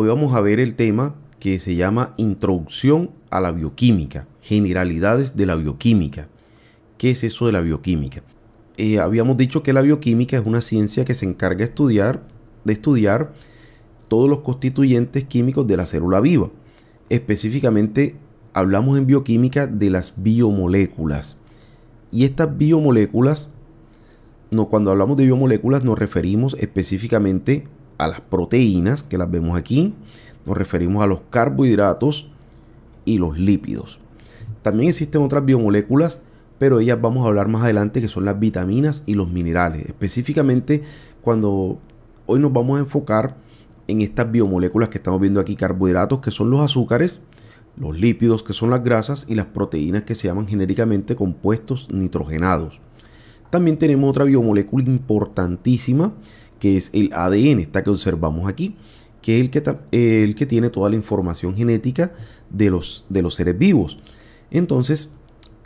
Hoy vamos a ver el tema que se llama Introducción a la Bioquímica, Generalidades de la Bioquímica. ¿Qué es eso de la bioquímica? Eh, habíamos dicho que la bioquímica es una ciencia que se encarga de estudiar, de estudiar todos los constituyentes químicos de la célula viva. Específicamente hablamos en bioquímica de las biomoléculas. Y estas biomoléculas, cuando hablamos de biomoléculas nos referimos específicamente a las proteínas, que las vemos aquí, nos referimos a los carbohidratos y los lípidos. También existen otras biomoléculas, pero ellas vamos a hablar más adelante, que son las vitaminas y los minerales. Específicamente cuando hoy nos vamos a enfocar en estas biomoléculas que estamos viendo aquí, carbohidratos, que son los azúcares, los lípidos, que son las grasas, y las proteínas, que se llaman genéricamente compuestos nitrogenados. También tenemos otra biomolécula importantísima, que es el ADN, esta que observamos aquí, que es el que, el que tiene toda la información genética de los, de los seres vivos. Entonces,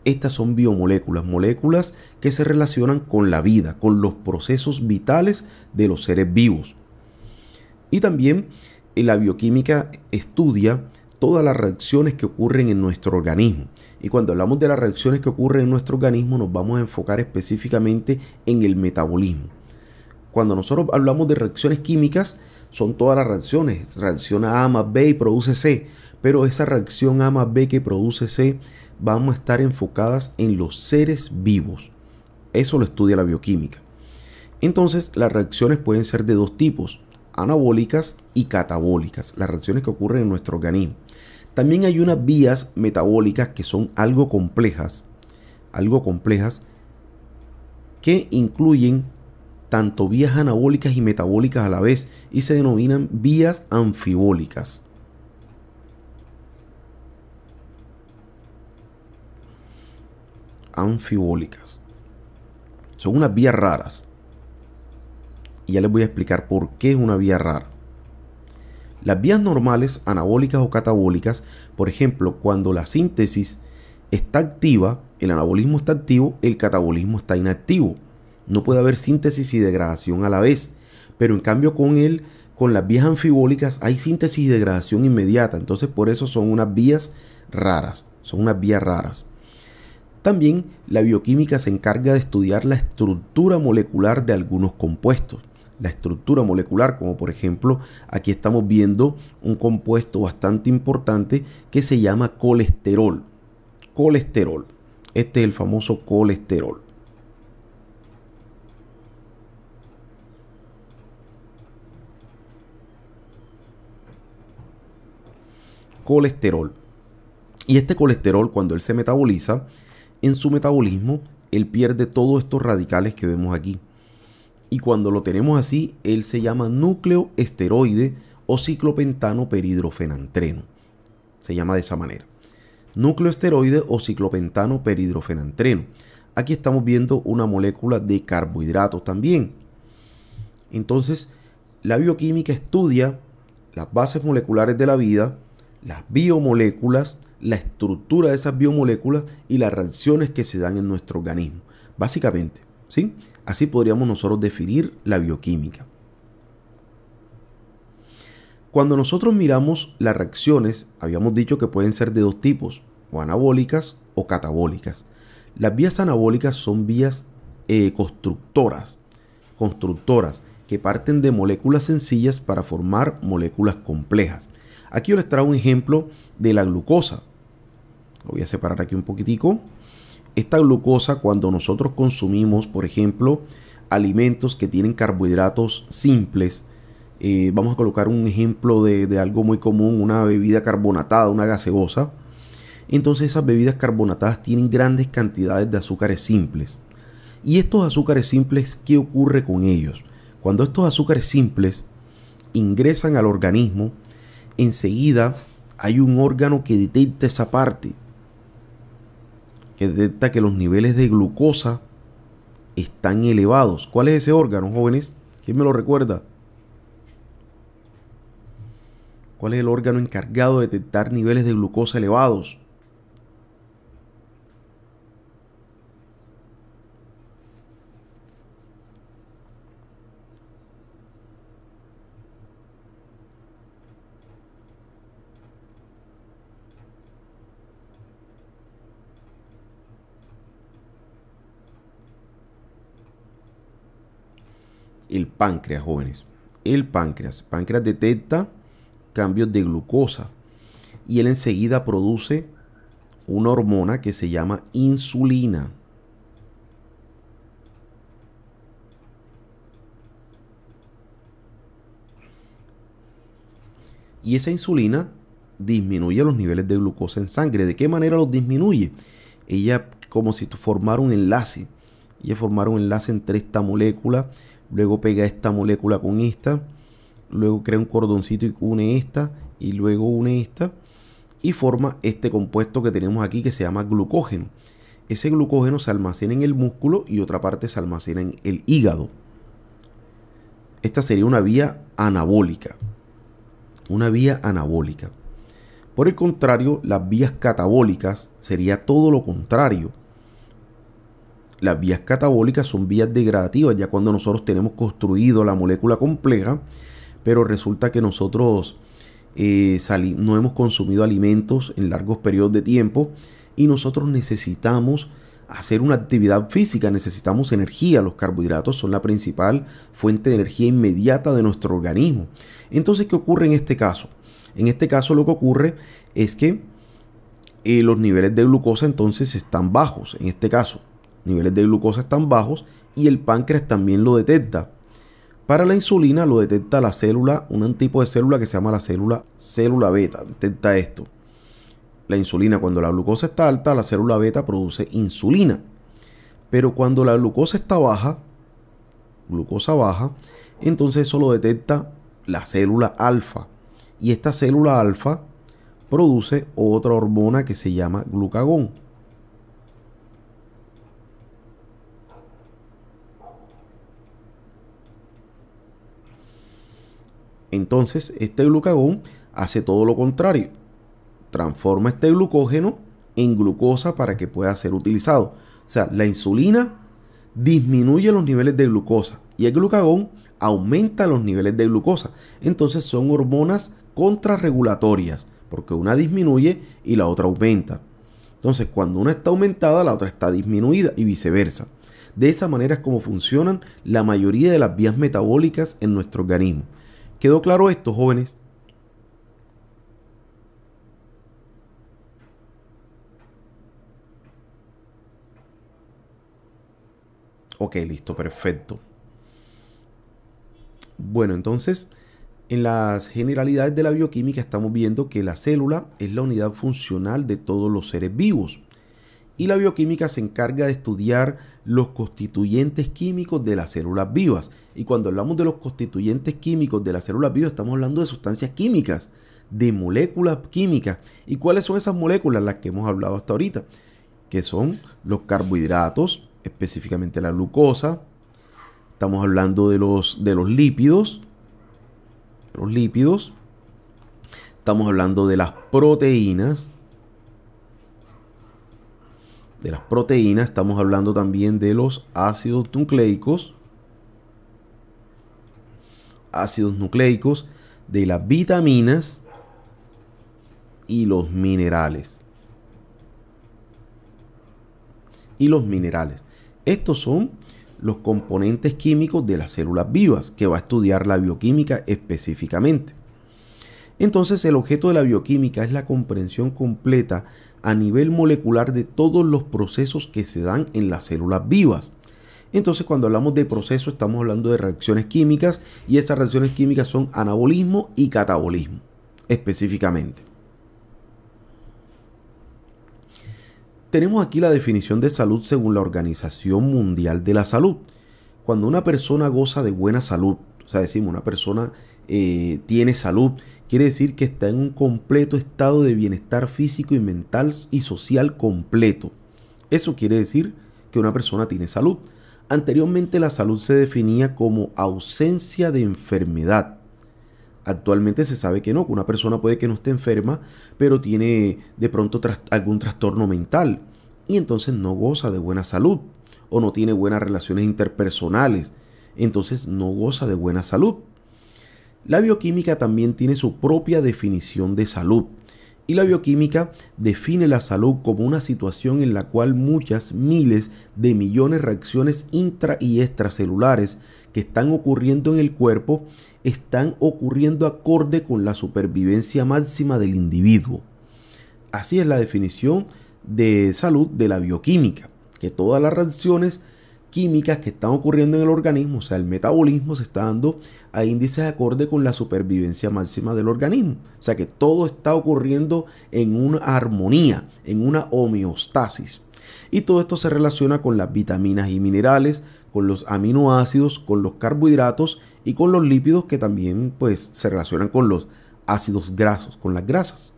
estas son biomoléculas, moléculas que se relacionan con la vida, con los procesos vitales de los seres vivos. Y también eh, la bioquímica estudia todas las reacciones que ocurren en nuestro organismo. Y cuando hablamos de las reacciones que ocurren en nuestro organismo nos vamos a enfocar específicamente en el metabolismo. Cuando nosotros hablamos de reacciones químicas, son todas las reacciones. Reacciona a, más B y produce C. Pero esa reacción A más B que produce C vamos a estar enfocadas en los seres vivos. Eso lo estudia la bioquímica. Entonces, las reacciones pueden ser de dos tipos, anabólicas y catabólicas, las reacciones que ocurren en nuestro organismo. También hay unas vías metabólicas que son algo complejas, algo complejas, que incluyen tanto vías anabólicas y metabólicas a la vez y se denominan vías anfibólicas. Anfibólicas. Son unas vías raras. Y ya les voy a explicar por qué es una vía rara. Las vías normales, anabólicas o catabólicas, por ejemplo, cuando la síntesis está activa, el anabolismo está activo, el catabolismo está inactivo. No puede haber síntesis y degradación a la vez. Pero en cambio con él, con las vías anfibólicas, hay síntesis y degradación inmediata. Entonces por eso son unas vías raras. Son unas vías raras. También la bioquímica se encarga de estudiar la estructura molecular de algunos compuestos. La estructura molecular, como por ejemplo, aquí estamos viendo un compuesto bastante importante que se llama colesterol. Colesterol. Este es el famoso colesterol. colesterol. Y este colesterol, cuando él se metaboliza, en su metabolismo, él pierde todos estos radicales que vemos aquí. Y cuando lo tenemos así, él se llama núcleo esteroide o ciclopentano peridrofenantreno. Se llama de esa manera. Núcleo esteroide o ciclopentano peridrofenantreno. Aquí estamos viendo una molécula de carbohidratos también. Entonces, la bioquímica estudia las bases moleculares de la vida, las biomoléculas, la estructura de esas biomoléculas y las reacciones que se dan en nuestro organismo. Básicamente, ¿sí? Así podríamos nosotros definir la bioquímica. Cuando nosotros miramos las reacciones, habíamos dicho que pueden ser de dos tipos, o anabólicas o catabólicas. Las vías anabólicas son vías eh, constructoras, constructoras que parten de moléculas sencillas para formar moléculas complejas. Aquí yo les traigo un ejemplo de la glucosa. Lo voy a separar aquí un poquitico. Esta glucosa cuando nosotros consumimos, por ejemplo, alimentos que tienen carbohidratos simples, eh, vamos a colocar un ejemplo de, de algo muy común, una bebida carbonatada, una gaseosa. Entonces esas bebidas carbonatadas tienen grandes cantidades de azúcares simples. ¿Y estos azúcares simples qué ocurre con ellos? Cuando estos azúcares simples ingresan al organismo, enseguida hay un órgano que detecta esa parte, que detecta que los niveles de glucosa están elevados. ¿Cuál es ese órgano, jóvenes? ¿Quién me lo recuerda? ¿Cuál es el órgano encargado de detectar niveles de glucosa elevados? el páncreas, jóvenes. El páncreas. Páncreas detecta cambios de glucosa y él enseguida produce una hormona que se llama insulina. Y esa insulina disminuye los niveles de glucosa en sangre. ¿De qué manera los disminuye? Ella como si formara un enlace. Ella formara un enlace entre esta molécula luego pega esta molécula con esta, luego crea un cordoncito y une esta, y luego une esta, y forma este compuesto que tenemos aquí que se llama glucógeno. Ese glucógeno se almacena en el músculo y otra parte se almacena en el hígado. Esta sería una vía anabólica. Una vía anabólica. Por el contrario, las vías catabólicas sería todo lo contrario las vías catabólicas son vías degradativas, ya cuando nosotros tenemos construido la molécula compleja, pero resulta que nosotros eh, no hemos consumido alimentos en largos periodos de tiempo y nosotros necesitamos hacer una actividad física, necesitamos energía, los carbohidratos son la principal fuente de energía inmediata de nuestro organismo. Entonces, ¿qué ocurre en este caso? En este caso lo que ocurre es que eh, los niveles de glucosa entonces están bajos, en este caso niveles de glucosa están bajos y el páncreas también lo detecta. Para la insulina lo detecta la célula, un tipo de célula que se llama la célula célula beta, detecta esto. La insulina cuando la glucosa está alta, la célula beta produce insulina. Pero cuando la glucosa está baja, glucosa baja, entonces eso lo detecta la célula alfa. Y esta célula alfa produce otra hormona que se llama glucagón. Entonces, este glucagón hace todo lo contrario. Transforma este glucógeno en glucosa para que pueda ser utilizado. O sea, la insulina disminuye los niveles de glucosa y el glucagón aumenta los niveles de glucosa. Entonces son hormonas contrarregulatorias, porque una disminuye y la otra aumenta. Entonces, cuando una está aumentada, la otra está disminuida y viceversa. De esa manera es como funcionan la mayoría de las vías metabólicas en nuestro organismo. ¿Quedó claro esto, jóvenes? Ok, listo, perfecto. Bueno, entonces, en las generalidades de la bioquímica estamos viendo que la célula es la unidad funcional de todos los seres vivos y la bioquímica se encarga de estudiar los constituyentes químicos de las células vivas. Y cuando hablamos de los constituyentes químicos de las células vivas, estamos hablando de sustancias químicas, de moléculas químicas. ¿Y cuáles son esas moléculas? Las que hemos hablado hasta ahorita, que son los carbohidratos, específicamente la glucosa. Estamos hablando de los, de los lípidos, los lípidos. Estamos hablando de las proteínas de las proteínas, estamos hablando también de los ácidos nucleicos, ácidos nucleicos, de las vitaminas y los minerales. Y los minerales. Estos son los componentes químicos de las células vivas, que va a estudiar la bioquímica específicamente. Entonces el objeto de la bioquímica es la comprensión completa a nivel molecular de todos los procesos que se dan en las células vivas. Entonces cuando hablamos de proceso estamos hablando de reacciones químicas y esas reacciones químicas son anabolismo y catabolismo específicamente. Tenemos aquí la definición de salud según la Organización Mundial de la Salud. Cuando una persona goza de buena salud, o sea, decimos, una persona eh, tiene salud Quiere decir que está en un completo estado de bienestar físico y mental y social completo. Eso quiere decir que una persona tiene salud. Anteriormente la salud se definía como ausencia de enfermedad. Actualmente se sabe que no, que una persona puede que no esté enferma, pero tiene de pronto algún trastorno mental y entonces no goza de buena salud o no tiene buenas relaciones interpersonales, entonces no goza de buena salud. La bioquímica también tiene su propia definición de salud. Y la bioquímica define la salud como una situación en la cual muchas miles de millones de reacciones intra y extracelulares que están ocurriendo en el cuerpo están ocurriendo acorde con la supervivencia máxima del individuo. Así es la definición de salud de la bioquímica, que todas las reacciones químicas que están ocurriendo en el organismo. O sea, el metabolismo se está dando a índices acorde con la supervivencia máxima del organismo. O sea que todo está ocurriendo en una armonía, en una homeostasis. Y todo esto se relaciona con las vitaminas y minerales, con los aminoácidos, con los carbohidratos y con los lípidos que también pues, se relacionan con los ácidos grasos, con las grasas.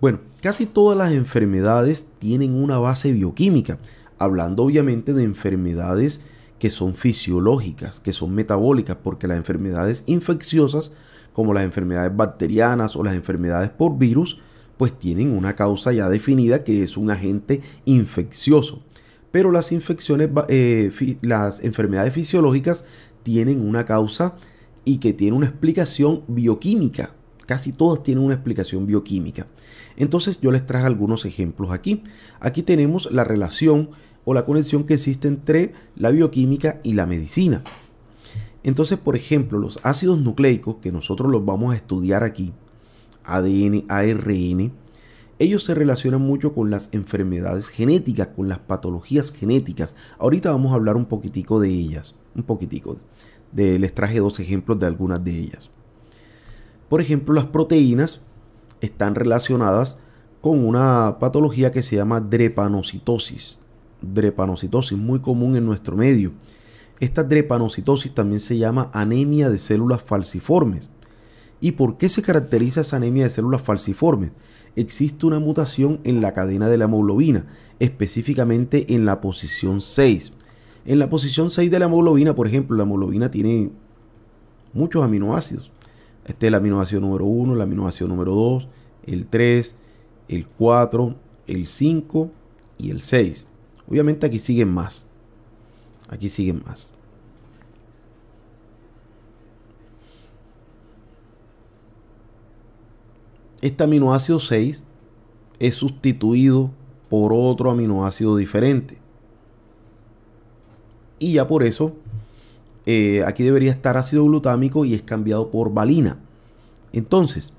Bueno, casi todas las enfermedades tienen una base bioquímica, hablando obviamente de enfermedades que son fisiológicas, que son metabólicas, porque las enfermedades infecciosas, como las enfermedades bacterianas o las enfermedades por virus, pues tienen una causa ya definida que es un agente infeccioso. Pero las infecciones, eh, las enfermedades fisiológicas tienen una causa y que tiene una explicación bioquímica. Casi todas tienen una explicación bioquímica. Entonces yo les traje algunos ejemplos aquí. Aquí tenemos la relación o la conexión que existe entre la bioquímica y la medicina. Entonces, por ejemplo, los ácidos nucleicos, que nosotros los vamos a estudiar aquí, ADN, ARN, ellos se relacionan mucho con las enfermedades genéticas, con las patologías genéticas. Ahorita vamos a hablar un poquitico de ellas, un poquitico. les traje dos ejemplos de algunas de ellas. Por ejemplo, las proteínas están relacionadas con una patología que se llama drepanocitosis. Drepanocitosis, muy común en nuestro medio. Esta drepanocitosis también se llama anemia de células falciformes. ¿Y por qué se caracteriza esa anemia de células falciformes? Existe una mutación en la cadena de la hemoglobina, específicamente en la posición 6. En la posición 6 de la hemoglobina, por ejemplo, la hemoglobina tiene muchos aminoácidos, este es el aminoácido número 1, el aminoácido número 2, el 3, el 4, el 5 y el 6. Obviamente aquí siguen más. Aquí siguen más. Este aminoácido 6 es sustituido por otro aminoácido diferente. Y ya por eso eh, aquí debería estar ácido glutámico y es cambiado por valina. Entonces,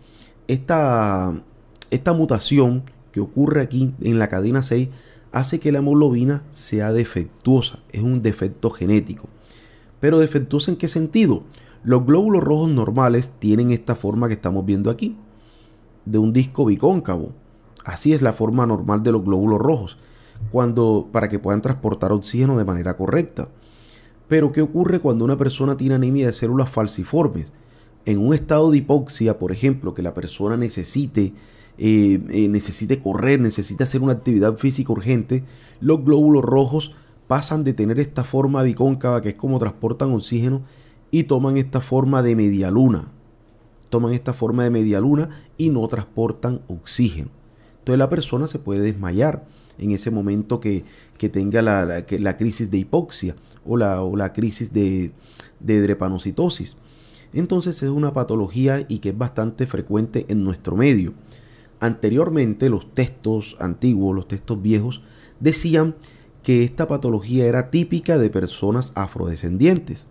esta, esta mutación que ocurre aquí en la cadena 6 hace que la hemoglobina sea defectuosa, es un defecto genético. Pero defectuosa en qué sentido? Los glóbulos rojos normales tienen esta forma que estamos viendo aquí, de un disco bicóncavo. Así es la forma normal de los glóbulos rojos, cuando para que puedan transportar oxígeno de manera correcta. Pero ¿qué ocurre cuando una persona tiene anemia de células falciformes? En un estado de hipoxia, por ejemplo, que la persona necesite, eh, eh, necesite correr, necesita hacer una actividad física urgente, los glóbulos rojos pasan de tener esta forma bicóncava, que es como transportan oxígeno, y toman esta forma de media luna. Toman esta forma de media luna y no transportan oxígeno. Entonces la persona se puede desmayar en ese momento que, tenga la crisis de hipoxia o la, crisis de, de drepanocitosis. Entonces es una patología y que es bastante frecuente en nuestro medio. Anteriormente los textos antiguos, los textos viejos, decían que esta patología era típica de personas afrodescendientes.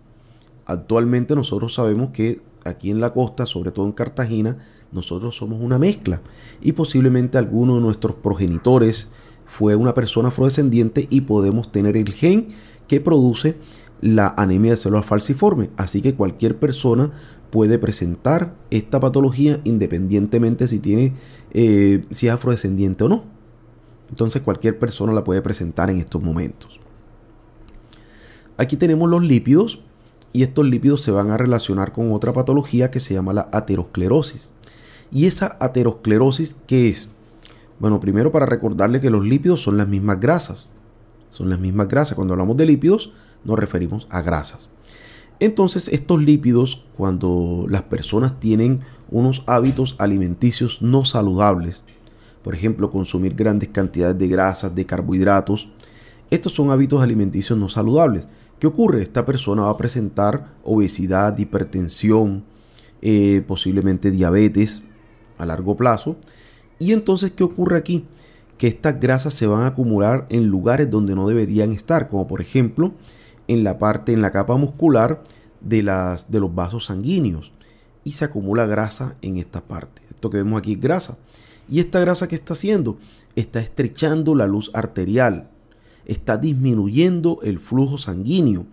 Actualmente nosotros sabemos que aquí en la costa, sobre todo en Cartagena, nosotros somos una mezcla y posiblemente alguno de nuestros progenitores fue una persona afrodescendiente y podemos tener el gen que produce la anemia de células falciformes. Así que cualquier persona puede presentar esta patología independientemente si tiene eh, si es afrodescendiente o no. Entonces cualquier persona la puede presentar en estos momentos. Aquí tenemos los lípidos y estos lípidos se van a relacionar con otra patología que se llama la aterosclerosis. ¿Y esa aterosclerosis qué es? Bueno, primero para recordarle que los lípidos son las mismas grasas. Son las mismas grasas. Cuando hablamos de lípidos, nos referimos a grasas. Entonces, estos lípidos, cuando las personas tienen unos hábitos alimenticios no saludables, por ejemplo, consumir grandes cantidades de grasas, de carbohidratos, estos son hábitos alimenticios no saludables. ¿Qué ocurre? Esta persona va a presentar obesidad, hipertensión, eh, posiblemente diabetes a largo plazo. Y entonces, ¿qué ocurre aquí? que estas grasas se van a acumular en lugares donde no deberían estar, como por ejemplo en la parte, en la capa muscular de, las, de los vasos sanguíneos. Y se acumula grasa en esta parte. Esto que vemos aquí es grasa. ¿Y esta grasa que está haciendo? Está estrechando la luz arterial. Está disminuyendo el flujo sanguíneo.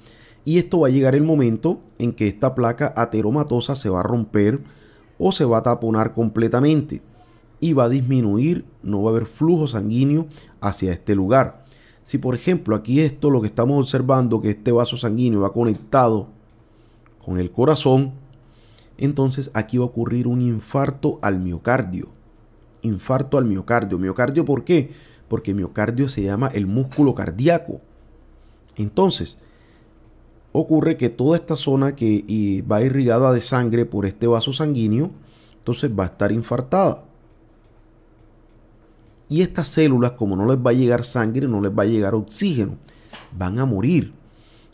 Y esto va a llegar el momento en que esta placa ateromatosa se va a romper o se va a taponar completamente y va a disminuir, no va a haber flujo sanguíneo hacia este lugar. Si por ejemplo aquí esto lo que estamos observando, que este vaso sanguíneo va conectado con el corazón, entonces aquí va a ocurrir un infarto al miocardio. Infarto al miocardio. ¿Miocardio por qué? Porque miocardio se llama el músculo cardíaco. Entonces, ocurre que toda esta zona que va irrigada de sangre por este vaso sanguíneo, entonces va a estar infartada. Y estas células, como no les va a llegar sangre, no les va a llegar oxígeno, van a morir.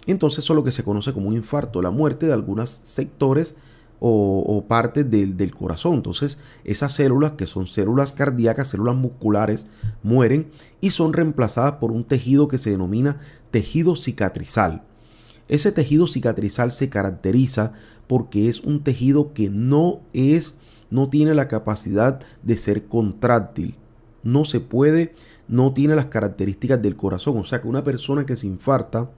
Entonces eso es lo que se conoce como un infarto, la muerte de algunos sectores o, partes del, corazón. Entonces esas células, que son células cardíacas, células musculares, mueren y son reemplazadas por un tejido que se denomina tejido cicatrizal. Ese tejido cicatrizal se caracteriza porque es un tejido que no es, no tiene la capacidad de ser contráctil no se puede, no tiene las características del corazón. O sea que una persona que se infarta,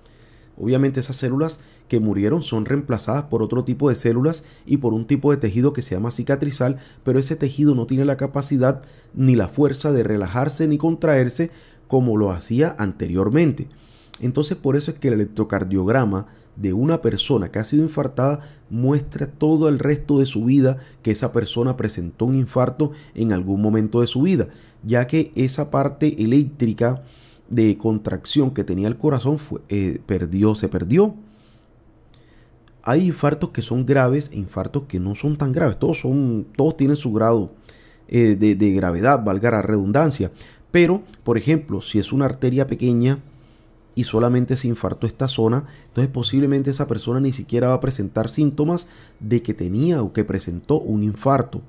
obviamente esas células que murieron son reemplazadas por otro tipo de células y por un tipo de tejido que se llama cicatrizal, pero ese tejido no tiene la capacidad ni la fuerza de relajarse ni contraerse como lo hacía anteriormente. Entonces por eso es que el electrocardiograma de una persona que ha sido infartada muestra todo el resto de su vida que esa persona presentó un infarto en algún momento de su vida, ya que esa parte eléctrica de contracción que tenía el corazón fue, eh, perdió, se perdió. Hay infartos que son graves e infartos que no son tan graves. Todos, son, todos tienen su grado eh, de gravedad, valga la redundancia. Pero, por ejemplo, si es una arteria pequeña, y solamente se infarto esta zona, entonces posiblemente esa persona ni siquiera va a presentar síntomas de que tenía o que presentó un infarto.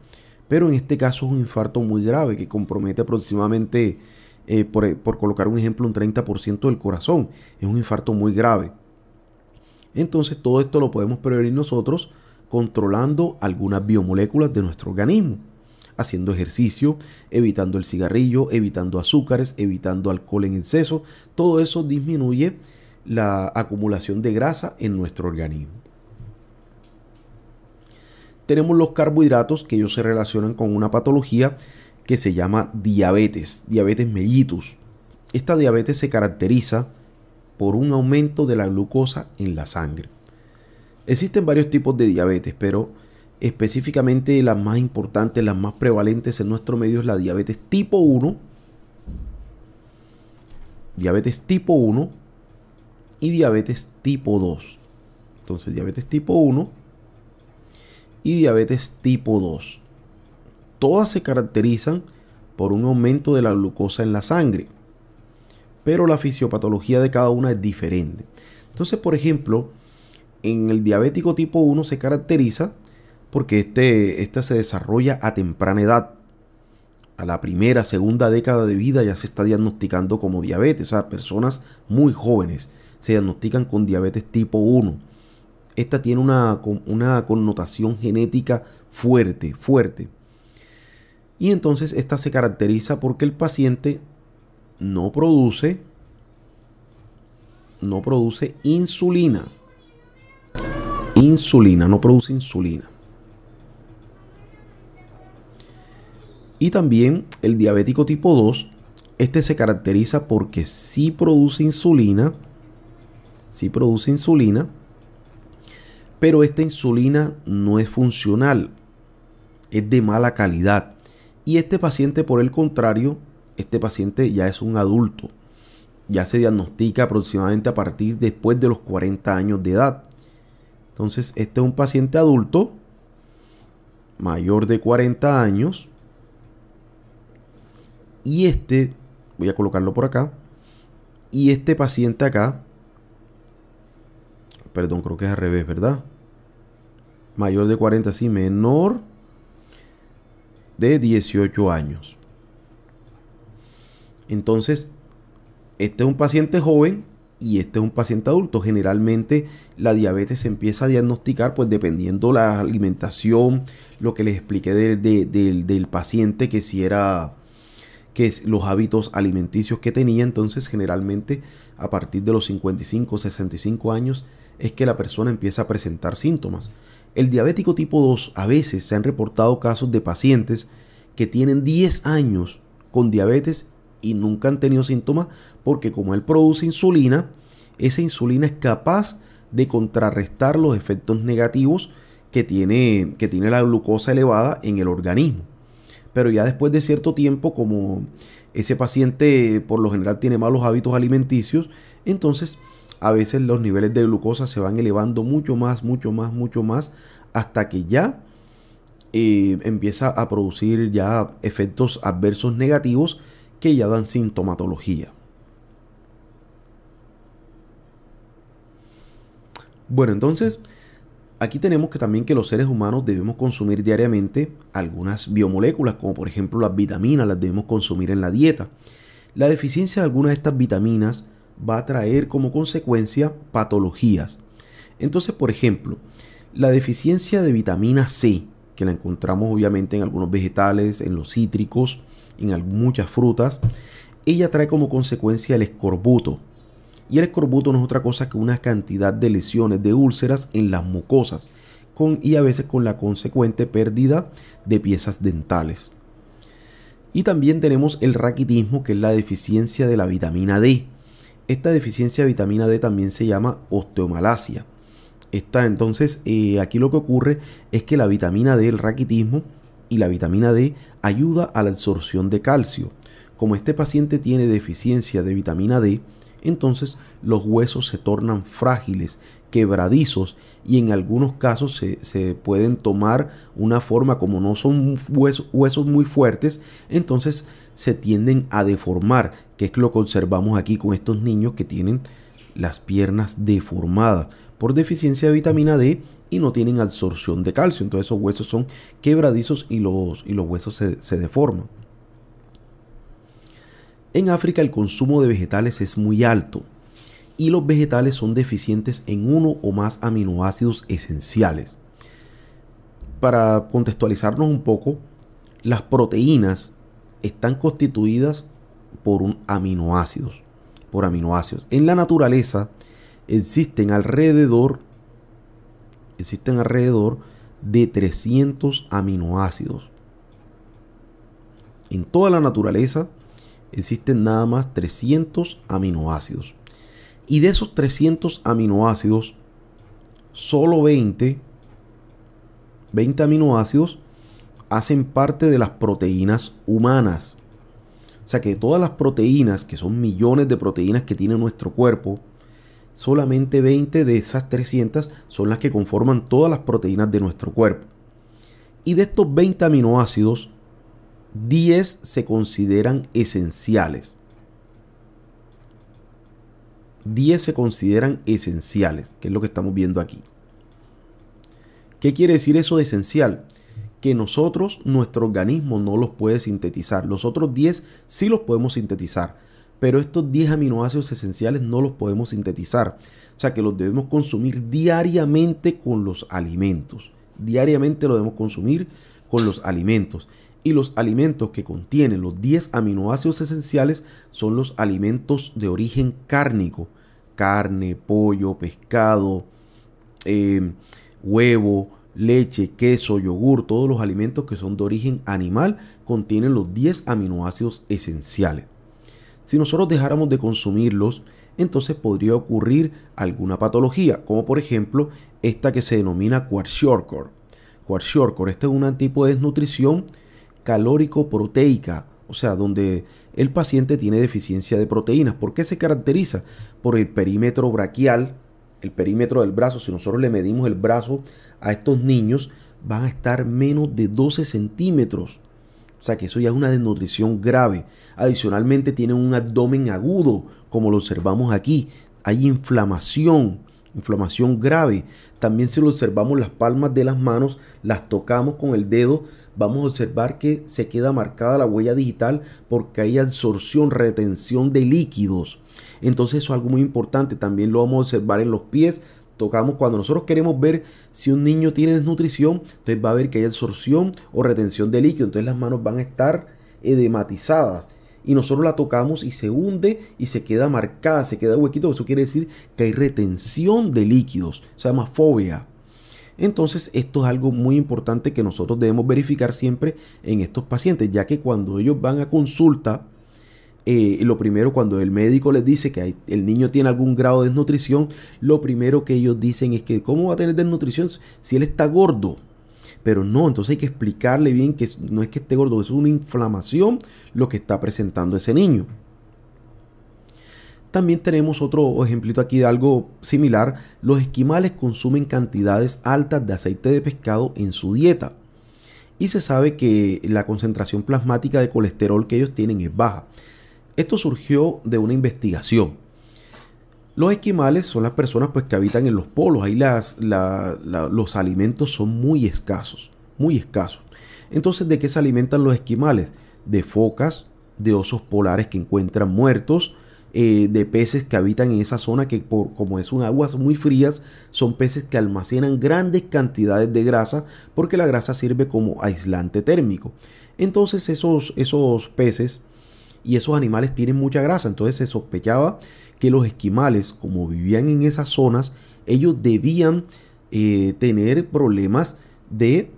Pero en este caso es un infarto muy grave que compromete aproximadamente, eh, por, por colocar un ejemplo, un 30% del corazón. Es un infarto muy grave. Entonces todo esto lo podemos prevenir nosotros controlando algunas biomoléculas de nuestro organismo haciendo ejercicio, evitando el cigarrillo, evitando azúcares, evitando alcohol en exceso, todo eso disminuye la acumulación de grasa en nuestro organismo. Tenemos los carbohidratos que ellos se relacionan con una patología que se llama diabetes, diabetes mellitus. Esta diabetes se caracteriza por un aumento de la glucosa en la sangre. Existen varios tipos de diabetes, pero Específicamente las más importantes, las más prevalentes en nuestro medio es la diabetes tipo 1, diabetes tipo 1 y diabetes tipo 2. Entonces diabetes tipo 1 y diabetes tipo 2. Todas se caracterizan por un aumento de la glucosa en la sangre, pero la fisiopatología de cada una es diferente. Entonces, por ejemplo, en el diabético tipo 1 se caracteriza porque este, esta se desarrolla a temprana edad. A la primera, segunda década de vida ya se está diagnosticando como diabetes. O sea, personas muy jóvenes se diagnostican con diabetes tipo 1. Esta tiene una, una connotación genética fuerte, fuerte. Y entonces esta se caracteriza porque el paciente no produce, no produce insulina. Insulina, no produce insulina. Y también el diabético tipo 2, este se caracteriza porque sí produce insulina, sí produce insulina, pero esta insulina no es funcional, es de mala calidad. Y este paciente, por el contrario, este paciente ya es un adulto, ya se diagnostica aproximadamente a partir después de los 40 años de edad. Entonces, este es un paciente adulto, mayor de 40 años, y este, voy a colocarlo por acá. Y este paciente acá, perdón, creo que es al revés, ¿verdad? Mayor de 40, sí, menor de 18 años. Entonces, este es un paciente joven y este es un paciente adulto. Generalmente la diabetes se empieza a diagnosticar pues dependiendo la alimentación, lo que les expliqué del paciente que si era que es los hábitos alimenticios que tenía. Entonces, generalmente a partir de los 55, o 65 años es que la persona empieza a presentar síntomas. El diabético tipo 2 a veces se han reportado casos de pacientes que tienen 10 años con diabetes y nunca han tenido síntomas porque como él produce insulina, esa insulina es capaz de contrarrestar los efectos negativos que tiene, que tiene la glucosa elevada en el organismo pero ya después de cierto tiempo, como ese paciente eh, por lo general tiene malos hábitos alimenticios, entonces a veces los niveles de glucosa se van elevando mucho más, mucho más, mucho más, hasta que ya eh, empieza a producir ya efectos adversos negativos que ya dan sintomatología. Bueno, entonces Aquí tenemos que también que los seres humanos debemos consumir diariamente algunas biomoléculas, como por ejemplo las vitaminas, las debemos consumir en la dieta. La deficiencia de algunas de estas vitaminas va a traer como consecuencia patologías. Entonces, por ejemplo, la deficiencia de vitamina C, que la encontramos obviamente en algunos vegetales, en los cítricos, en muchas frutas, ella trae como consecuencia el escorbuto, y el escorbuto no es otra cosa que una cantidad de lesiones, de úlceras en las mucosas con, y a veces con la consecuente pérdida de piezas dentales. Y también tenemos el raquitismo, que es la deficiencia de la vitamina D. Esta deficiencia de vitamina D también se llama osteomalacia. Esta, entonces, eh, aquí lo que ocurre es que la vitamina D, el raquitismo y la vitamina D ayuda a la absorción de calcio. Como este paciente tiene deficiencia de vitamina D, entonces los huesos se tornan frágiles, quebradizos y en algunos casos se, pueden tomar una forma como no son huesos, muy fuertes, entonces se tienden a deformar, que es lo que observamos aquí con estos niños que tienen las piernas deformadas por deficiencia de vitamina D y no tienen absorción de calcio. Entonces esos huesos son quebradizos y los, huesos se deforman. En África el consumo de vegetales es muy alto y los vegetales son deficientes en uno o más aminoácidos esenciales. Para contextualizarnos un poco, las proteínas están constituidas por aminoácidos, por aminoácidos. En la naturaleza existen alrededor existen alrededor de 300 aminoácidos. En toda la naturaleza existen nada más 300 aminoácidos. Y de esos 300 aminoácidos, solo 20, 20 aminoácidos hacen parte de las proteínas humanas. O sea que todas las proteínas, que son millones de proteínas que tiene nuestro cuerpo, solamente 20 de esas 300 son las que conforman todas las proteínas de nuestro cuerpo. Y de estos 20 aminoácidos, 10 se consideran esenciales. 10 se consideran esenciales, que es lo que estamos viendo aquí. ¿Qué quiere decir eso de esencial? Que nosotros, nuestro organismo no los puede sintetizar. Los otros 10 sí los podemos sintetizar, pero estos 10 aminoácidos esenciales no los podemos sintetizar. O sea que los debemos consumir diariamente con los alimentos. Diariamente lo debemos consumir con los alimentos y los alimentos que contienen los 10 aminoácidos esenciales son los alimentos de origen cárnico. Carne, pollo, pescado, eh, huevo, leche, queso, yogur, todos los alimentos que son de origen animal contienen los 10 aminoácidos esenciales. Si nosotros dejáramos de consumirlos, entonces podría ocurrir alguna patología, como por ejemplo esta que se denomina Kwashiorkor. Kwashiorkor, este es un tipo de desnutrición calórico-proteica, o sea, donde el paciente tiene deficiencia de proteínas. ¿Por qué se caracteriza? Por el perímetro braquial, el perímetro del brazo. Si nosotros le medimos el brazo a estos niños, van a estar menos de 12 centímetros. O sea que eso ya es una desnutrición grave. Adicionalmente tienen un abdomen agudo, como lo observamos aquí. Hay inflamación, inflamación grave. También si lo observamos las palmas de las manos, las tocamos con el dedo, vamos a observar que se queda marcada la huella digital porque hay absorción, retención de líquidos. Entonces eso es algo muy importante, también lo vamos a observar en los pies. Tocamos cuando nosotros queremos ver si un niño tiene desnutrición, entonces va a ver que hay absorción o retención de líquido, entonces las manos van a estar edematizadas eh, y nosotros la tocamos y se hunde y se queda marcada, se queda huequito. Eso quiere decir que hay retención de líquidos, se llama fobia. Entonces esto es algo muy importante que nosotros debemos verificar siempre en estos pacientes, ya que cuando ellos van a consulta, eh, lo primero cuando el médico les dice que el niño tiene algún grado de desnutrición, lo primero que ellos dicen es que ¿cómo va a tener desnutrición si él está gordo? Pero no, entonces hay que explicarle bien que no es que esté gordo, es una inflamación lo que está presentando ese niño. También tenemos otro ejemplito aquí de algo similar. Los esquimales consumen cantidades altas de aceite de pescado en su dieta. Y se sabe que la concentración plasmática de colesterol que ellos tienen es baja. Esto surgió de una investigación. Los esquimales son las personas pues, que habitan en los polos. Ahí las, los alimentos son muy escasos. Muy escasos. Entonces, ¿de qué se alimentan los esquimales? De focas, de osos polares que encuentran muertos, eh, de peces que habitan en esa zona que por, como un aguas muy frías son peces que almacenan grandes cantidades de grasa porque la grasa sirve como aislante térmico. Entonces esos, esos peces y esos animales tienen mucha grasa. Entonces se sospechaba que los esquimales, como vivían en esas zonas, ellos debían eh, tener problemas de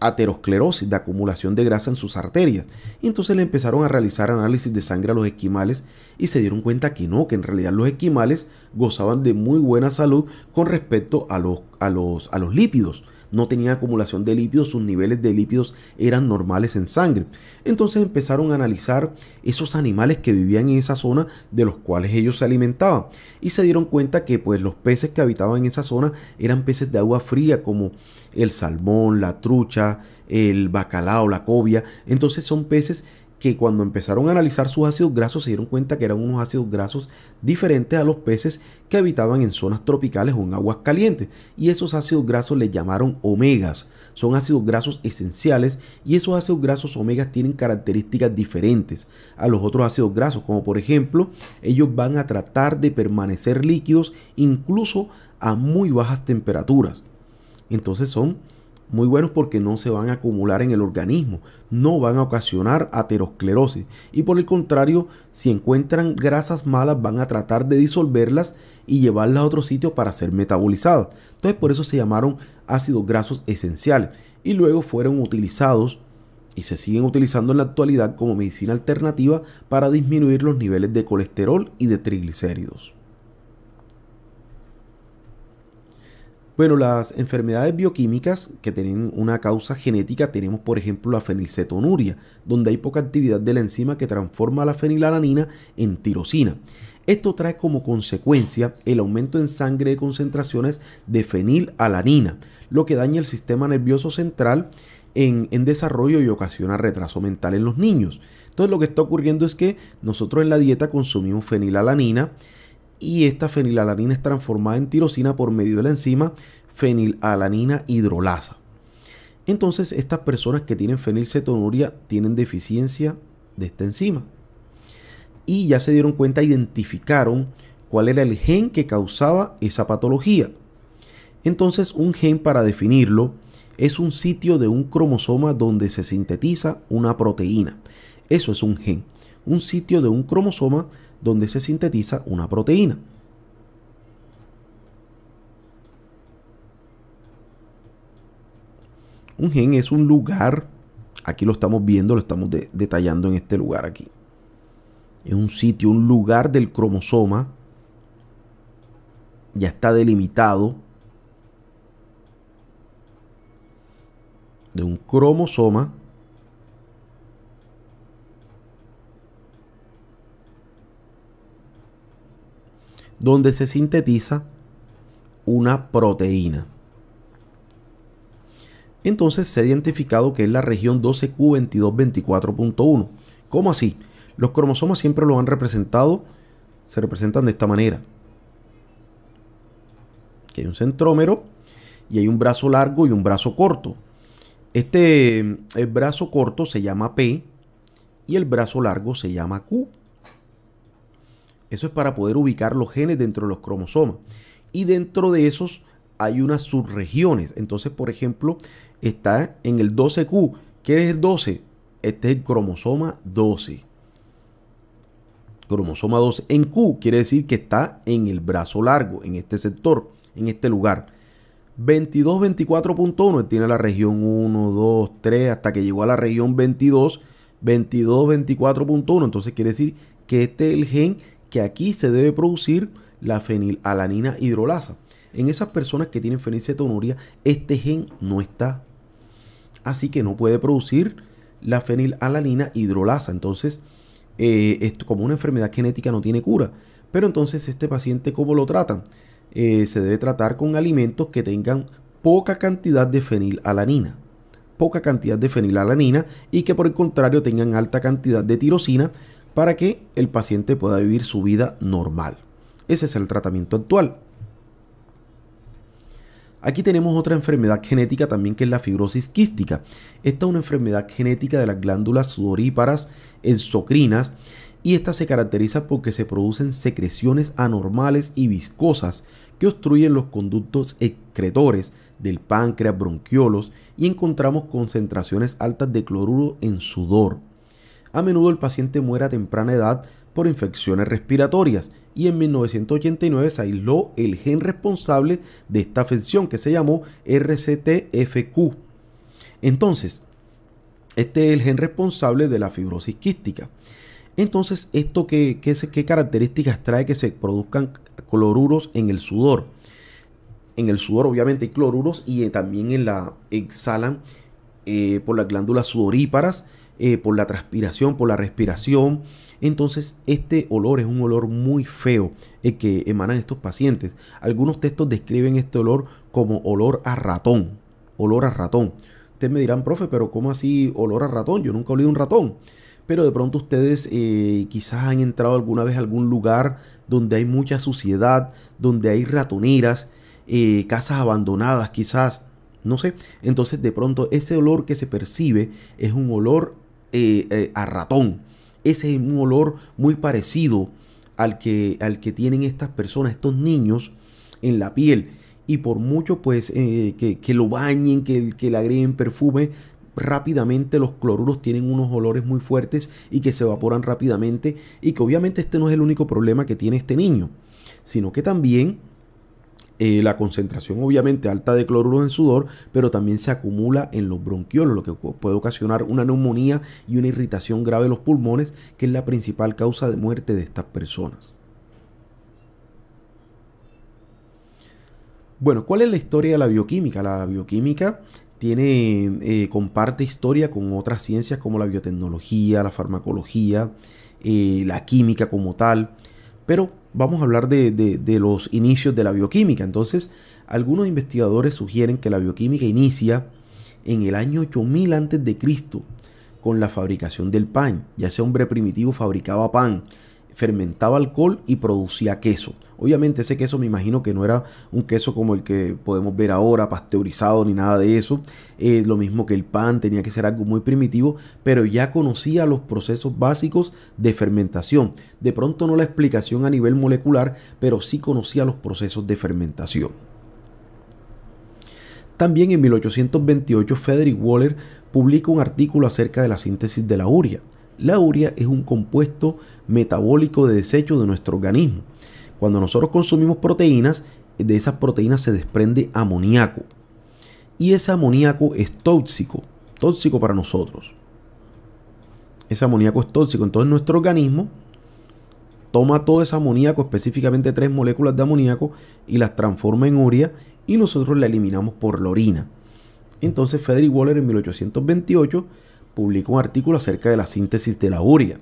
aterosclerosis, de acumulación de grasa en sus arterias. entonces le empezaron a realizar análisis de sangre a los esquimales y se dieron cuenta que no, que en realidad los esquimales gozaban de muy buena salud con respecto a los, a los, a los lípidos no tenían acumulación de lípidos, sus niveles de lípidos eran normales en sangre. Entonces empezaron a analizar esos animales que vivían en esa zona de los cuales ellos se alimentaban y se dieron cuenta que pues los peces que habitaban en esa zona eran peces de agua fría como el salmón, la trucha, el bacalao, la cobia. Entonces son peces que cuando empezaron a analizar sus ácidos grasos se dieron cuenta que eran unos ácidos grasos diferentes a los peces que habitaban en zonas tropicales o en aguas calientes. Y esos ácidos grasos les llamaron omegas. Son ácidos grasos esenciales y esos ácidos grasos omegas tienen características diferentes a los otros ácidos grasos, como por ejemplo, ellos van a tratar de permanecer líquidos incluso a muy bajas temperaturas. Entonces son muy buenos porque no se van a acumular en el organismo, no van a ocasionar aterosclerosis y por el contrario, si encuentran grasas malas van a tratar de disolverlas y llevarlas a otro sitio para ser metabolizadas. Entonces por eso se llamaron ácidos grasos esenciales y luego fueron utilizados y se siguen utilizando en la actualidad como medicina alternativa para disminuir los niveles de colesterol y de triglicéridos. Bueno, las enfermedades bioquímicas que tienen una causa genética, tenemos por ejemplo la fenilcetonuria, donde hay poca actividad de la enzima que transforma la fenilalanina en tirosina. Esto trae como consecuencia el aumento en sangre de concentraciones de fenilalanina, lo que daña el sistema nervioso central en, en desarrollo y ocasiona retraso mental en los niños. Entonces lo que está ocurriendo es que nosotros en la dieta consumimos fenilalanina, y esta fenilalanina es transformada en tirosina por medio de la enzima fenilalanina hidrolasa. Entonces, estas personas que tienen fenilcetonuria tienen deficiencia de esta enzima. Y ya se dieron cuenta, identificaron cuál era el gen que causaba esa patología. Entonces, un gen para definirlo es un sitio de un cromosoma donde se sintetiza una proteína. Eso es un gen un sitio de un cromosoma donde se sintetiza una proteína. Un gen es un lugar, aquí lo estamos viendo, lo estamos detallando en este lugar aquí. Es un sitio, un lugar del cromosoma, ya está delimitado de un cromosoma donde se sintetiza una proteína. Entonces se ha identificado que es la región 12Q2224.1. ¿Cómo así? Los cromosomas siempre lo han representado, se representan de esta manera. que hay un centrómero y hay un brazo largo y un brazo corto. Este el brazo corto se llama P y el brazo largo se llama Q. Eso es para poder ubicar los genes dentro de los cromosomas. Y dentro de esos hay unas subregiones. Entonces, por ejemplo, está en el 12Q. ¿Qué es el 12? Este es el cromosoma 12. Cromosoma 12 en Q quiere decir que está en el brazo largo, en este sector, en este lugar. 22, 24.1 tiene la región 1, 2, 3, hasta que llegó a la región 22, 22, 24.1. Entonces quiere decir que este es el gen que aquí se debe producir la fenilalanina hidrolasa. En esas personas que tienen fenilcetonuria, este gen no está. Así que no puede producir la fenilalanina hidrolasa. Entonces, eh, como una enfermedad genética no tiene cura. Pero entonces, este paciente, ¿cómo lo tratan? Eh, se debe tratar con alimentos que tengan poca cantidad de fenilalanina poca cantidad de fenilalanina y que por el contrario tengan alta cantidad de tirosina para que el paciente pueda vivir su vida normal. Ese es el tratamiento actual. Aquí tenemos otra enfermedad genética también que es la fibrosis quística. Esta es una enfermedad genética de las glándulas sudoríparas endocrinas y esta se caracteriza porque se producen secreciones anormales y viscosas que obstruyen los conductos excretores del páncreas, bronquiolos y encontramos concentraciones altas de cloruro en sudor a menudo el paciente muere a temprana edad por infecciones respiratorias y en 1989 se aisló el gen responsable de esta afección que se llamó RCTFQ. Entonces, este es el gen responsable de la fibrosis quística. Entonces, ¿esto qué, qué, qué características trae que se produzcan cloruros en el sudor? En el sudor obviamente hay cloruros y también en la exhalan eh, por las glándulas sudoríparas eh, por la transpiración, por la respiración. Entonces este olor es un olor muy feo el eh, que emanan estos pacientes. Algunos textos describen este olor como olor a ratón. Olor a ratón. Ustedes me dirán, profe, pero ¿cómo así olor a ratón? Yo nunca he olido un ratón. Pero de pronto ustedes eh, quizás han entrado alguna vez a algún lugar donde hay mucha suciedad, donde hay ratoneras, casas abandonadas quizás, no sé. Entonces de pronto ese olor que se percibe es un olor eh, eh, a ratón. Ese es un olor muy parecido al que, al que tienen estas personas, estos niños en la piel. Y por mucho pues eh, que, lo bañen, que, que le agreguen perfume, rápidamente los cloruros tienen unos olores muy fuertes y que se evaporan rápidamente y que obviamente este no es el único problema que tiene este niño, sino que también eh, la concentración obviamente alta de cloruro en sudor, pero también se acumula en los bronquiolos, lo que puede ocasionar una neumonía y una irritación grave de los pulmones, que es la principal causa de muerte de estas personas. Bueno, ¿cuál es la historia de la bioquímica? La bioquímica tiene, eh, comparte historia con otras ciencias como la biotecnología, la farmacología, eh, la química como tal, pero vamos a hablar de, los inicios de la bioquímica. Entonces, algunos investigadores sugieren que la bioquímica inicia en el año 8000 a.C. con la fabricación del pan. Ya ese hombre primitivo fabricaba pan, fermentaba alcohol y producía queso. Obviamente ese queso me imagino que no era un queso como el que podemos ver ahora, pasteurizado ni nada de eso. Eh, lo mismo que el pan, tenía que ser algo muy primitivo, pero ya conocía los procesos básicos de fermentación. De pronto no la explicación a nivel molecular, pero sí conocía los procesos de fermentación. También en 1828 Frederick Waller publica un artículo acerca de la síntesis de la urea. La urea es un compuesto metabólico de desecho de nuestro organismo. Cuando nosotros consumimos proteínas, de esas proteínas se desprende amoníaco. Y ese amoníaco es tóxico, tóxico para nosotros. Ese amoníaco es tóxico, entonces nuestro organismo toma todo ese amoníaco, específicamente tres moléculas de amoníaco, y las transforma en urea y nosotros la eliminamos por la orina. Entonces Frederick Waller en 1828 publicó un artículo acerca de la síntesis de la urea.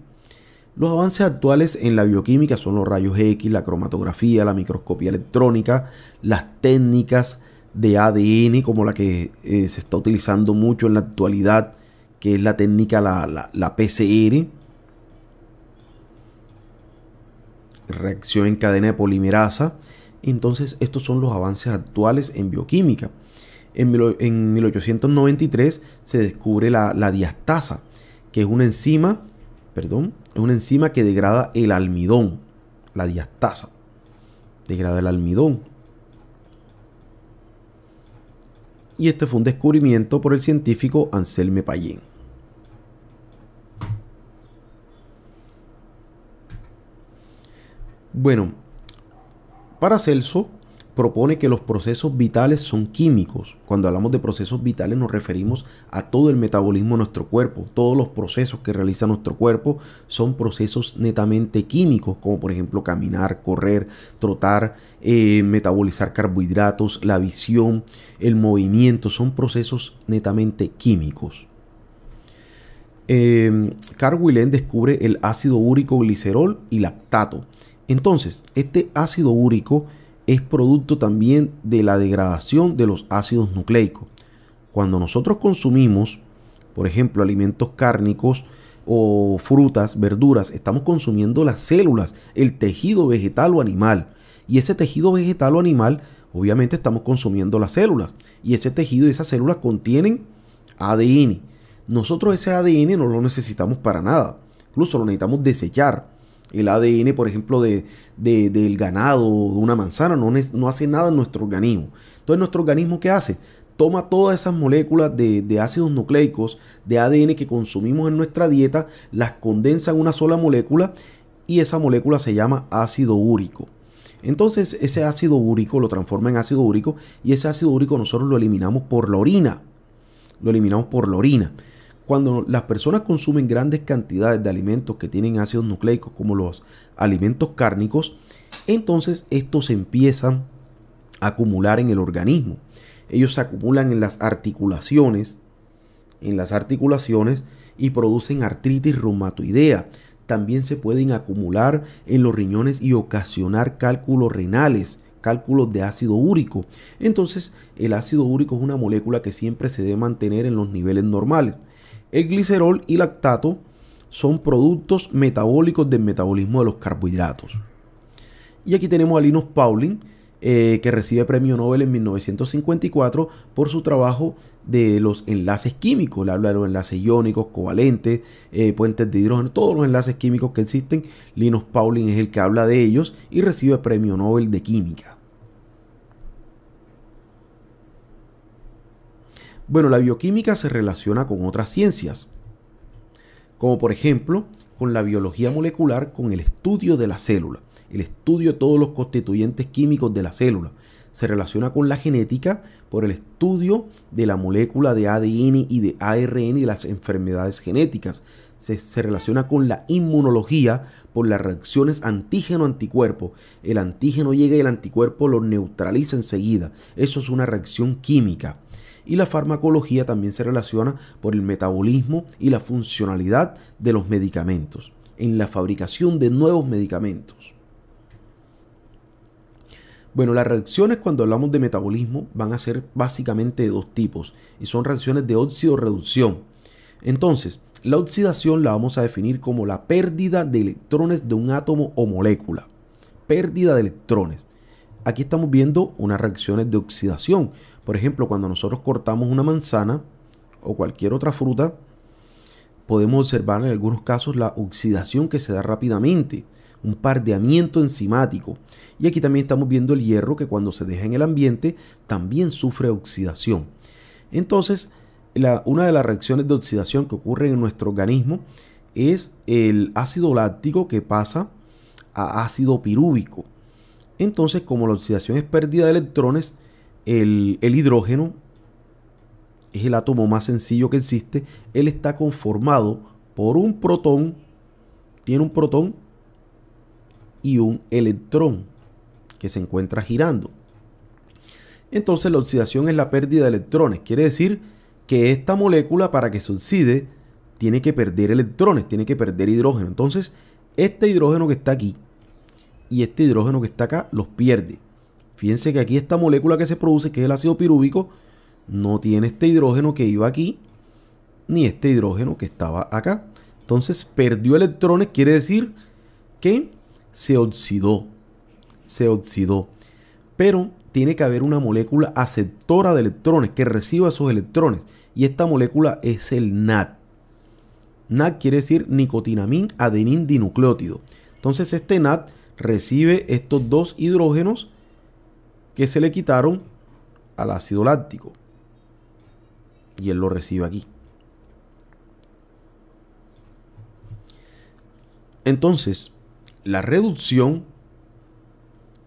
Los avances actuales en la bioquímica son los rayos X, la cromatografía, la microscopía electrónica, las técnicas de ADN como la que eh, se está utilizando mucho en la actualidad, que es la técnica, la, PCR, reacción en cadena de polimerasa. Entonces estos son los avances actuales en bioquímica. En, 1893 se descubre la, la diastasa, que es una enzima, perdón, es una enzima que degrada el almidón, la diastasa. Degrada el almidón. Y este fue un descubrimiento por el científico Anselme Payén. Bueno, para Celso, propone que los procesos vitales son químicos. Cuando hablamos de procesos vitales nos referimos a todo el metabolismo de nuestro cuerpo. Todos los procesos que realiza nuestro cuerpo son procesos netamente químicos, como por ejemplo caminar, correr, trotar, eh, metabolizar carbohidratos, la visión, el movimiento. Son procesos netamente químicos. Em, Carl Wilhelm descubre el ácido úrico glicerol y lactato. Entonces, este ácido úrico es producto también de la degradación de los ácidos nucleicos. Cuando nosotros consumimos, por ejemplo, alimentos cárnicos o frutas, verduras, estamos consumiendo las células, el tejido vegetal o animal. Y ese tejido vegetal o animal, obviamente estamos consumiendo las células. Y ese tejido y esas células contienen ADN. Nosotros ese ADN no lo necesitamos para nada. Incluso lo necesitamos desechar el ADN, por ejemplo, de, del ganado o de una manzana no, no hace nada en nuestro organismo. Entonces, ¿nuestro organismo qué hace? toma todas esas moléculas de, de, ácidos nucleicos, de ADN que consumimos en nuestra dieta, las condensa en una sola molécula y esa molécula se llama ácido úrico. Entonces ese ácido úrico lo transforma en ácido úrico y ese ácido úrico nosotros lo eliminamos por la orina. Lo eliminamos por la orina. Cuando las personas consumen grandes cantidades de alimentos que tienen ácidos nucleicos, como los alimentos cárnicos, entonces estos empiezan a acumular en el organismo. Ellos se acumulan en las articulaciones, en las articulaciones y producen artritis reumatoidea. También se pueden acumular en los riñones y ocasionar cálculos renales cálculos de ácido úrico. Entonces, el ácido úrico es una molécula que siempre se debe mantener en los niveles normales. El glicerol y lactato son productos metabólicos del metabolismo de los carbohidratos. Y aquí tenemos a Linus Pauling, eh, que recibe premio Nobel en 1954 por su trabajo de los enlaces químicos. Le habla de los enlaces iónicos, covalentes, eh, puentes de hidrógeno, todos los enlaces químicos que existen. Linus Pauling es el que habla de ellos y recibe premio Nobel de Química. Bueno, la bioquímica se relaciona con otras ciencias, como por ejemplo con la biología molecular, con el estudio de la célula, el estudio de todos los constituyentes químicos de la célula. Se relaciona con la genética por el estudio de la molécula de ADN y de ARN y las enfermedades genéticas. Se, se, relaciona con la inmunología por las reacciones antígeno-anticuerpo. El antígeno llega y el anticuerpo lo neutraliza enseguida. Eso es una reacción química y la farmacología también se relaciona por el metabolismo y la funcionalidad de los medicamentos, en la fabricación de nuevos medicamentos. Bueno, las reacciones cuando hablamos de metabolismo van a ser básicamente de dos tipos y son reacciones de óxido-reducción. Entonces, la oxidación la vamos a definir como la pérdida de electrones de un átomo o molécula. Pérdida de electrones. Aquí estamos viendo unas reacciones de oxidación. Por ejemplo, cuando nosotros cortamos una manzana o cualquier otra fruta, podemos observar en algunos casos la oxidación que se da rápidamente, un pardeamiento enzimático. Y aquí también estamos viendo el hierro que cuando se deja en el ambiente también sufre oxidación. Entonces, una de las reacciones de oxidación que ocurre en nuestro organismo es el ácido láctico que pasa a ácido pirúvico. Entonces, como la oxidación es pérdida de electrones, el, hidrógeno es el átomo más sencillo que existe. Él está conformado por un protón, tiene un protón y un electrón que se encuentra girando. Entonces la oxidación es la pérdida de electrones. Quiere decir que esta molécula para que se oxide tiene que perder electrones, tiene que perder hidrógeno. Entonces este hidrógeno que está aquí y este hidrógeno que está acá los pierde. Fíjense que aquí esta molécula que se produce, que es el ácido pirúvico, no tiene este hidrógeno que iba aquí, ni este hidrógeno que estaba acá. Entonces perdió electrones, quiere decir que se oxidó. Se oxidó. Pero tiene que haber una molécula aceptora de electrones que reciba esos electrones. Y esta molécula es el NAT. NAT quiere decir nicotinamín adenín dinucleótido. Entonces este NAT recibe estos dos hidrógenos que se le quitaron al ácido láctico. Y él lo recibe aquí. Entonces, la reducción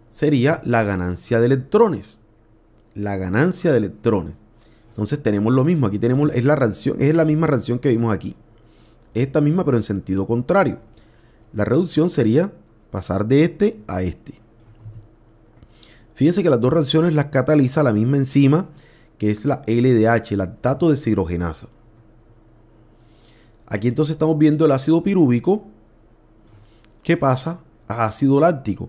sería la ganancia de electrones. La ganancia de electrones. Entonces tenemos lo mismo. Aquí tenemos es la reacción, es la misma reacción que vimos aquí. Esta misma, pero en sentido contrario. La reducción sería Pasar de este a este. Fíjense que las dos reacciones las cataliza la misma enzima que es la LDH, lactato de deshidrogenasa. Aquí entonces estamos viendo el ácido pirúvico que pasa a ah, ácido láctico.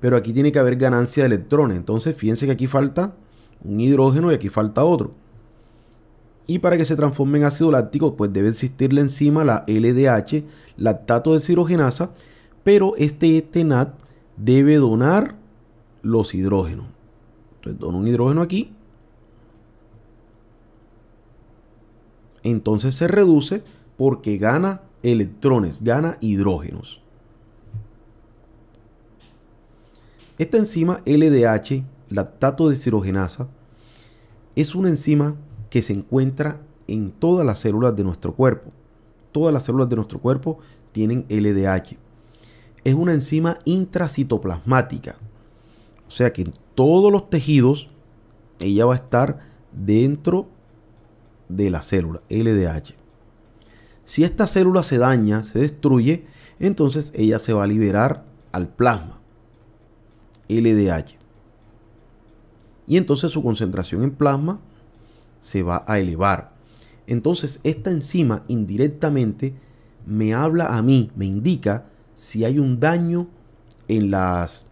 Pero aquí tiene que haber ganancia de electrones. Entonces fíjense que aquí falta un hidrógeno y aquí falta otro. Y para que se transforme en ácido láctico, pues debe existir la enzima, la LDH, lactato deshidrogenasa, pero este etenat debe donar los hidrógenos. Entonces dona un hidrógeno aquí. Entonces se reduce porque gana electrones, gana hidrógenos. Esta enzima LDH, lactato deshidrogenasa, es una enzima que se encuentra en todas las células de nuestro cuerpo. Todas las células de nuestro cuerpo tienen LDH es una enzima intracitoplasmática. O sea que en todos los tejidos ella va a estar dentro de la célula, LDH. Si esta célula se daña, se destruye, entonces ella se va a liberar al plasma, LDH. Y entonces su concentración en plasma se va a elevar. Entonces esta enzima indirectamente me habla a mí, me indica si hay un daño en las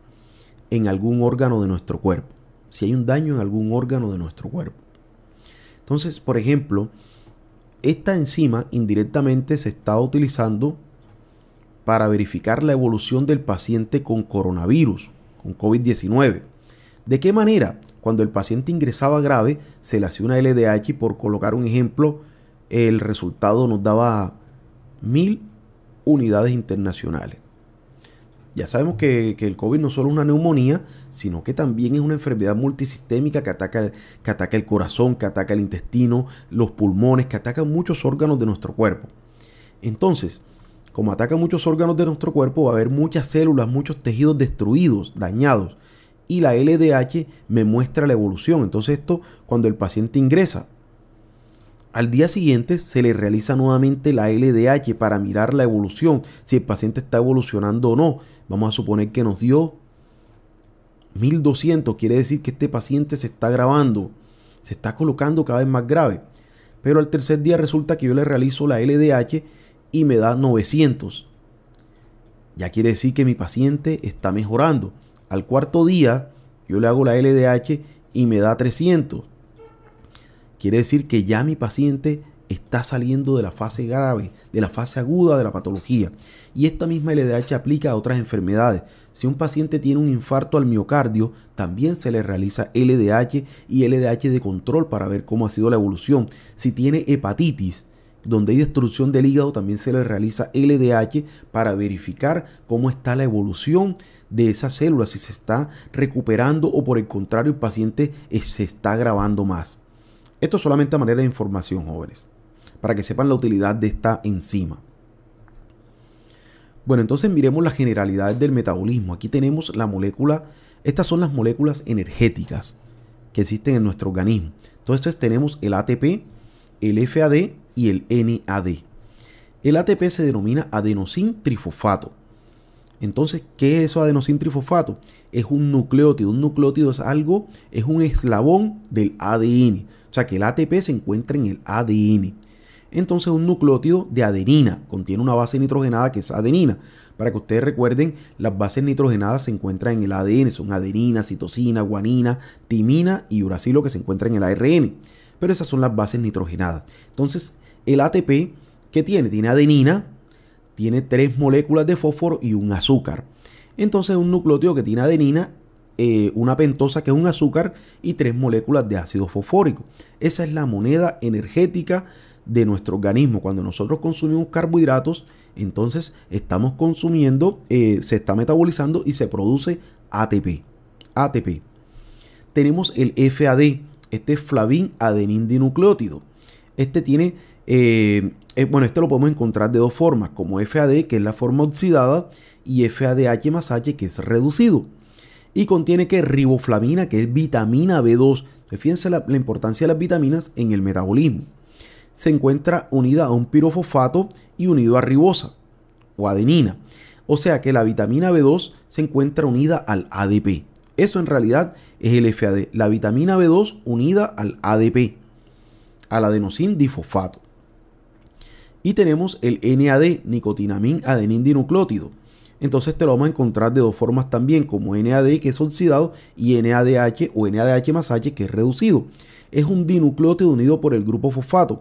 en algún órgano de nuestro cuerpo, si hay un daño en algún órgano de nuestro cuerpo. Entonces, por ejemplo, esta enzima indirectamente se está utilizando para verificar la evolución del paciente con coronavirus, con COVID-19. ¿De qué manera? Cuando el paciente ingresaba grave, se le hacía una LDH y por colocar un ejemplo, el resultado nos daba 1000 unidades internacionales. Ya sabemos que, el COVID no solo es una neumonía, sino que también es una enfermedad multisistémica que ataca, que ataca el corazón, que ataca el intestino, los pulmones, que ataca muchos órganos de nuestro cuerpo. Entonces, como ataca muchos órganos de nuestro cuerpo, va a haber muchas células, muchos tejidos destruidos, dañados. Y la LDH me muestra la evolución. Entonces esto, cuando el paciente ingresa al día siguiente se le realiza nuevamente la LDH para mirar la evolución, si el paciente está evolucionando o no. Vamos a suponer que nos dio 1200, quiere decir que este paciente se está agravando, se está colocando cada vez más grave. Pero al tercer día resulta que yo le realizo la LDH y me da 900. Ya quiere decir que mi paciente está mejorando. Al cuarto día yo le hago la LDH y me da 300 Quiere decir que ya mi paciente está saliendo de la fase grave, de la fase aguda de la patología. Y esta misma LDH aplica a otras enfermedades. Si un paciente tiene un infarto al miocardio, también se le realiza LDH y LDH de control para ver cómo ha sido la evolución. Si tiene hepatitis, donde hay destrucción del hígado, también se le realiza LDH para verificar cómo está la evolución de esa célula, si se está recuperando o por el contrario el paciente eh, se está agravando más. Esto solamente a manera de información, jóvenes, para que sepan la utilidad de esta enzima. Bueno, entonces miremos las generalidades del metabolismo. Aquí tenemos la molécula, estas son las moléculas energéticas que existen en nuestro organismo. Entonces tenemos el ATP, el FAD y el NAD. El ATP se denomina adenosín trifosfato entonces, ¿qué es eso adenosín trifosfato? Es un nucleótido. Un nucleótido es algo, es un eslabón del ADN. O sea que el ATP se encuentra en el ADN. Entonces, un nucleótido de adenina contiene una base nitrogenada que es adenina. Para que ustedes recuerden, las bases nitrogenadas se encuentran en el ADN, son adenina, citosina, guanina, timina y uracilo que se encuentran en el ARN. Pero esas son las bases nitrogenadas. Entonces, el ATP, ¿qué tiene? Tiene adenina, tiene tres moléculas de fósforo y un azúcar. Entonces un nucleótido que tiene adenina, eh, una pentosa que es un azúcar y tres moléculas de ácido fosfórico. Esa es la moneda energética de nuestro organismo. Cuando nosotros consumimos carbohidratos, entonces estamos consumiendo, eh, se está metabolizando y se produce ATP. ATP. Tenemos el FAD, este es flavin adenin dinucleótido. Este tiene eh, eh, bueno, esto lo podemos encontrar de dos formas, como FAD, que es la forma oxidada, y FADH más H, que es reducido. Y contiene que riboflamina que es vitamina B2. fíjense la, importancia de las vitaminas en el metabolismo. Se encuentra unida a un pirofosfato y unido a ribosa o adenina. O sea que la vitamina B2 se encuentra unida al ADP. Eso en realidad es el FAD, la vitamina B2 unida al ADP, al adenosin difosfato. Y tenemos el NAD, nicotinamín dinuclótido. Entonces te lo vamos a encontrar de dos formas también, como NAD que es oxidado y NADH o NADH más H que es reducido. Es un dinucleótido unido por el grupo fosfato.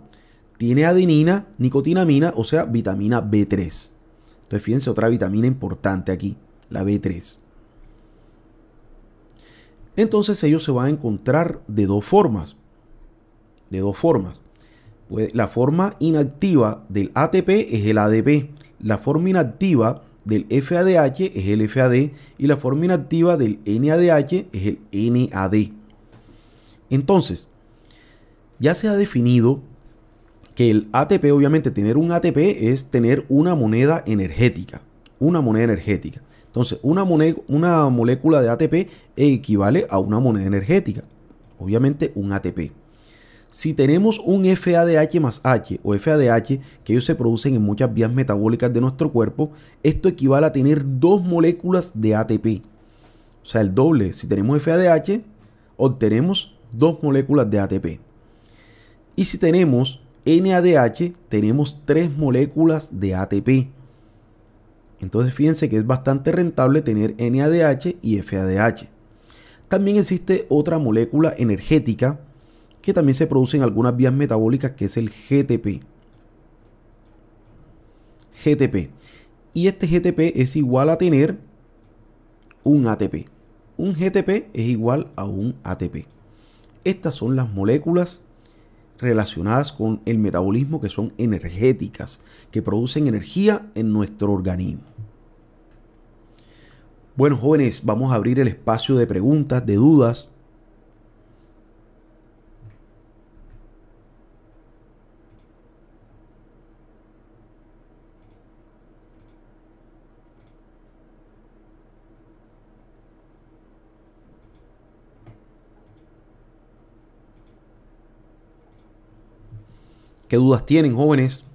Tiene adenina, nicotinamina, o sea, vitamina B3. Entonces fíjense otra vitamina importante aquí, la B3. Entonces ellos se van a encontrar de dos formas. De dos formas. Pues la forma inactiva del ATP es el ADP, la forma inactiva del FADH es el FAD y la forma inactiva del NADH es el NAD. Entonces, ya se ha definido que el ATP, obviamente tener un ATP es tener una moneda energética, una moneda energética. Entonces, una, una molécula de ATP equivale a una moneda energética, obviamente un ATP. Si tenemos un FADH más H o FADH, que ellos se producen en muchas vías metabólicas de nuestro cuerpo, esto equivale a tener dos moléculas de ATP. O sea, el doble. Si tenemos FADH, obtenemos dos moléculas de ATP. Y si tenemos NADH, tenemos tres moléculas de ATP. Entonces fíjense que es bastante rentable tener NADH y FADH. También existe otra molécula energética que también se producen algunas vías metabólicas que es el GTP. GTP. Y este GTP es igual a tener un ATP. Un GTP es igual a un ATP. Estas son las moléculas relacionadas con el metabolismo que son energéticas, que producen energía en nuestro organismo. Bueno, jóvenes, vamos a abrir el espacio de preguntas, de dudas. ¿Qué dudas tienen, jóvenes?